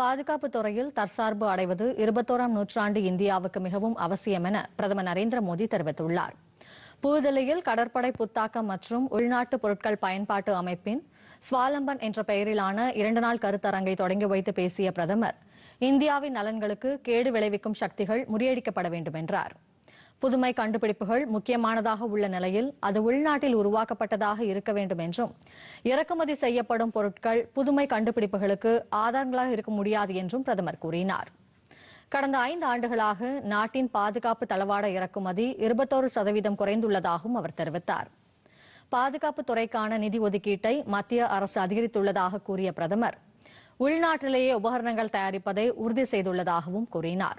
பாதுகாப்பு துறையில் தற்சார்பு அடைவது இருபத்தோராம் நூற்றாண்டு இந்தியாவுக்கு மிகவும் அவசியம் என பிரதமர் நரேந்திர மோடி தெரிவித்துள்ளார் புதுதில்லியில் கடற்படை புத்தாக்கம் மற்றும் உள்நாட்டு பொருட்கள் பயன்பாட்டு அமைப்பின் ஸ்வாலம்பன் என்ற பெயரிலான இரண்டு நாள் கருத்தரங்கை தொடங்கி வைத்து பேசிய பிரதமர் இந்தியாவின் நலன்களுக்கு கேடு விளைவிக்கும் சக்திகள் முறியடிக்கப்பட வேண்டும் என்றாா் புதுமை கண்டுபிடிப்புகள் முக்கியமானதாக உள்ள நிலையில் அது உள்நாட்டில் உருவாக்கப்பட்டதாக இருக்க வேண்டும் என்றும் இறக்குமதி செய்யப்படும் பொருட்கள் புதுமை கண்டுபிடிப்புகளுக்கு ஆதாரங்களாக இருக்க முடியாது என்றும் பிரதமர் கூறினார் கடந்த ஐந்து ஆண்டுகளாக நாட்டின் பாதுகாப்பு தளவாட இறக்குமதி இருபத்தோரு சதவீதம் குறைந்துள்ளதாகவும் அவர் தெரிவித்தார் பாதுகாப்பு துறைக்கான நிதி ஒதுக்கீட்டை மத்திய அரசு அதிகரித்துள்ளதாக கூறிய பிரதமர் உள்நாட்டிலேயே உபகரணங்கள் தயாரிப்பதை உறுதி செய்துள்ளதாகவும் கூறினார்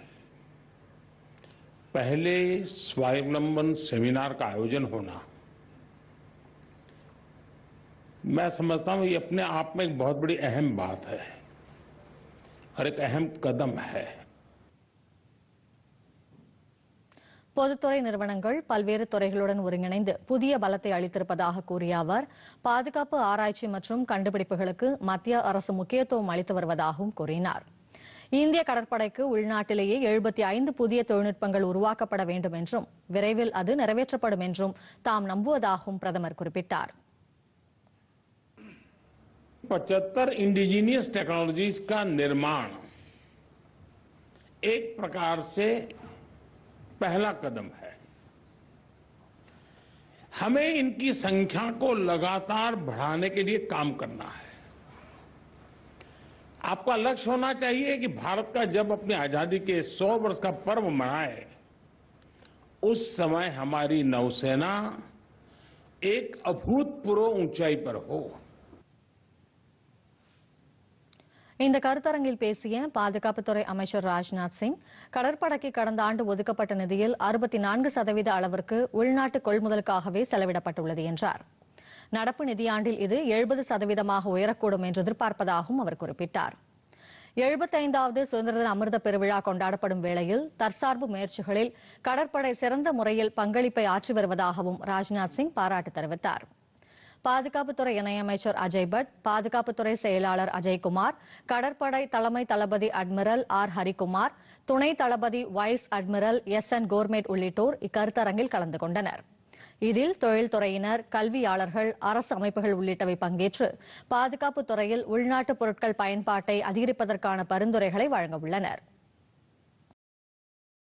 पहले स्वावलंबन सेमिनार का आयोजन होना मैं समझता हूं ये अपने आप में एक बहुत बड़ी अहम बात है और एक अहम कदम है பொதுத்துறை நிறுவனங்கள் பல்வேறு துறைகளுடன் ஒருங்கிணைந்து புதிய பலத்தை அளித்திருப்பதாக கூறிய அவர் பாதுகாப்பு ஆராய்ச்சி மற்றும் கண்டுபிடிப்புகளுக்கு மத்திய அரசு முக்கியத்துவம் அளித்து வருவதாகவும் கூறினாா் இந்தியா கடற்படைக்கு உள்நாட்டிலேயே 75 புதிய தொழில்நுட்பங்கள் உருவாக்கப்பட வேண்டும் என்று விரைவில் அது நிறைவேற்றப்படும் என்று தாம் நம்புவதாகவும் பிரதமர் குறிப்பிட்டார். 74 ఇండిஜனியஸ் டெக்னாலஜீஸ் का निर्माण एक प्रकार से पहला कदम है। हमें इनकी संख्या को लगातार बढ़ाने के लिए काम करना है। आपका लक्ष्य होना चाहिए कि भारत का जब अपनी आजादी के 100 वर्ष का पर्व मनाए उस समय हमारी नौसेना एक अभूतपूर्व ऊंचाई पर हो இந்த கருத்தரங்கில் பேசிய பாதுகாப்புத்துறை அமைச்சர் ராஜ்நாத் சிங் கடற்படைக்கு கடந்த ஆண்டு ஒதுக்கப்பட்ட நிதியில் அறுபத்தி நான்கு சதவீத அளவிற்கு உள்நாட்டு கொள்முதலுக்காகவே செலவிடப்பட்டுள்ளது என்றாா் நடப்பு நிதியாண்டில் இது எழுபது சதவீதமாக உயரக்கூடும் என்று எதிர்பார்ப்பதாகவும் அவர் குறிப்பிட்டார் எழுபத்தைந்தாவது சுதந்திர தின அமிர்த பெருவிழா கொண்டாடப்படும் வேளையில் தற்சார்பு முயற்சிகளில் கடற்படை சிறந்த முறையில் பங்களிப்பை ஆற்றி வருவதாகவும் ராஜ்நாத் சிங் பாராட்டு தெரிவித்தார் பாதுகாப்புத்துறை இணையமைச்சர் அஜய் பட் பாதுகாப்புத்துறை செயலாளர் அஜய்குமார் கடற்படை தலைமை தளபதி அட்மிரல் ஆர் ஹரிகுமார் துணை தளபதி vice admiral S N Ghormade உள்ளிட்டோர் இக்கருத்தரங்கில் கலந்து கொண்டனா் இதில் தொழில்துறையினர் கல்வியாளர்கள் அரசு அமைப்புகள் உள்ளிட்டவை பங்கேற்று பாதுகாப்பு துறையில் உள்நாட்டு பொருட்கள் பயன்பாட்டை அதிகரிப்பதற்கான பரிந்துரைகளை வழங்க உள்ளனா்